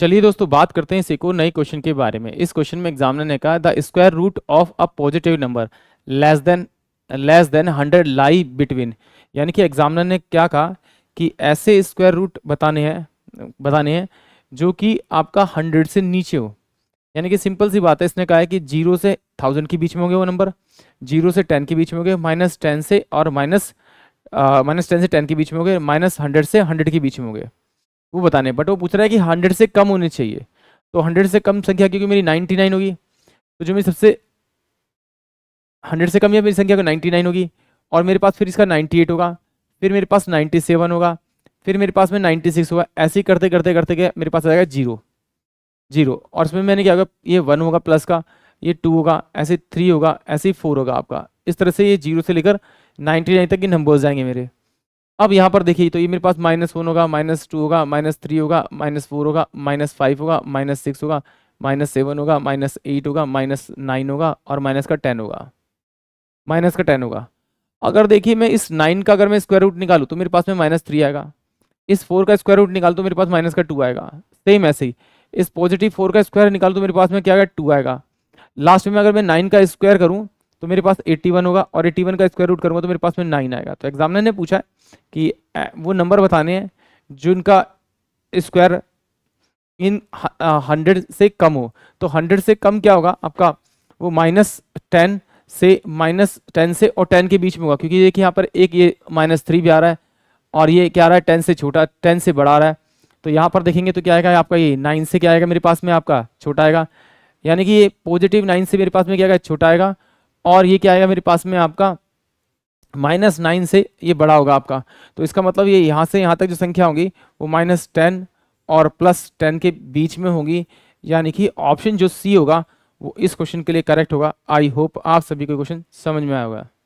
चलिए दोस्तों बात करते हैं इसी को नए क्वेश्चन के बारे में इस क्वेश्चन में एग्जामिनर ने कहा the square root of a positive number less than less than hundred lie between यानी कि एग्जामिनर ने क्या कहा कि ऐसे स्क्वायर रूट बताने हैं बताने हैं जो कि आपका हंड्रेड से नीचे हो यानी कि सिंपल सी बात है इसने कहा है कि जीरो से थाउजेंड के बीच में हो गए वो नंबर जीरो से टेन के बीच में हो गए माइनस टेन से और माइनस माइनस टेन से टेन के बीच में हो गए माइनस हंड्रेड से हंड्रेड के बीच में हो गए वो बताने बट वो पूछ रहा है कि हंड्रेड से कम होने चाहिए तो हंड्रेड से कम संख्या क्योंकि मेरी नाइन्टी नाइन होगी तो जो मेरी सबसे हंड्रेड से कम या मेरी संख्या नाइन्टी नाइन होगी और मेरे पास फिर इसका नाइन्टी एट होगा फिर मेरे पास नाइन्टी सेवन होगा फिर मेरे पास में नाइन्टी सिक्स होगा ऐसे ही करते करते करते के मेरे पास आ जाएगा जीरो जीरो और उसमें मैंने क्या होगा ये वन होगा प्लस का ये टू होगा ऐसे थ्री होगा ऐसे ही फोर होगा आपका इस तरह से ये जीरो से लेकर नाइन्टी नाइन तक के नंबर्स जाएंगे मेरे अब यहाँ पर देखिए तो ये मेरे पास माइनस वन होगा माइनस टू होगा माइनस थ्री होगा माइनस फोर होगा माइनस फाइव होगा माइनस सिक्स होगा माइनस सेवन होगा माइनस एट होगा माइनस नाइन होगा और माइनस का टेन होगा माइनस का टेन होगा अगर देखिए मैं इस नाइन का अगर मैं स्क्वायर रूट निकालूँ तो मेरे पास में माइनस थ्री आएगा इस फोर का स्क्वायर रूट निकाल तो मेरे पास माइनस का टू आएगा सेम ऐसे ही इस पॉजिटिव फोर का स्क्वायर निकाल तो मेरे पास में क्या आएगा टू आएगा लास्ट में अगर मैं नाइन का स्क्वायर करूँ तो मेरे पास 81 होगा और 81 का स्क्वायर रूट करूंगा तो मेरे पास में नाइन आएगा तो एग्जामिनर ने पूछा कि वो नंबर बताने हैं जिनका स्क्वायर इन हंड्रेड से कम हो तो हंड्रेड से कम क्या होगा आपका वो माइनस टेन से माइनस टेन से और टेन के बीच में होगा क्योंकि देखिए यहाँ पर एक ये माइनस थ्री भी आ रहा है और ये क्या आ रहा है टेन से छोटा टेन से बड़ा आ रहा है तो यहाँ पर देखेंगे तो क्या आएगा आपका ये नाइन से क्या आएगा मेरे पास में आपका छोटा आएगा यानी कि ये पॉजिटिव नाइन से मेरे पास में क्या आएगा छोटा आएगा और ये क्या आएगा मेरे पास में आपका माइनस नाइन से ये बड़ा होगा आपका तो इसका मतलब ये यहाँ से यहाँ तक जो संख्या होगी वो माइनस टेन और प्लस टेन के बीच में होगी यानी कि ऑप्शन जो सी होगा वो इस क्वेश्चन के लिए करेक्ट होगा आई होप आप सभी को क्वेश्चन समझ में आएगा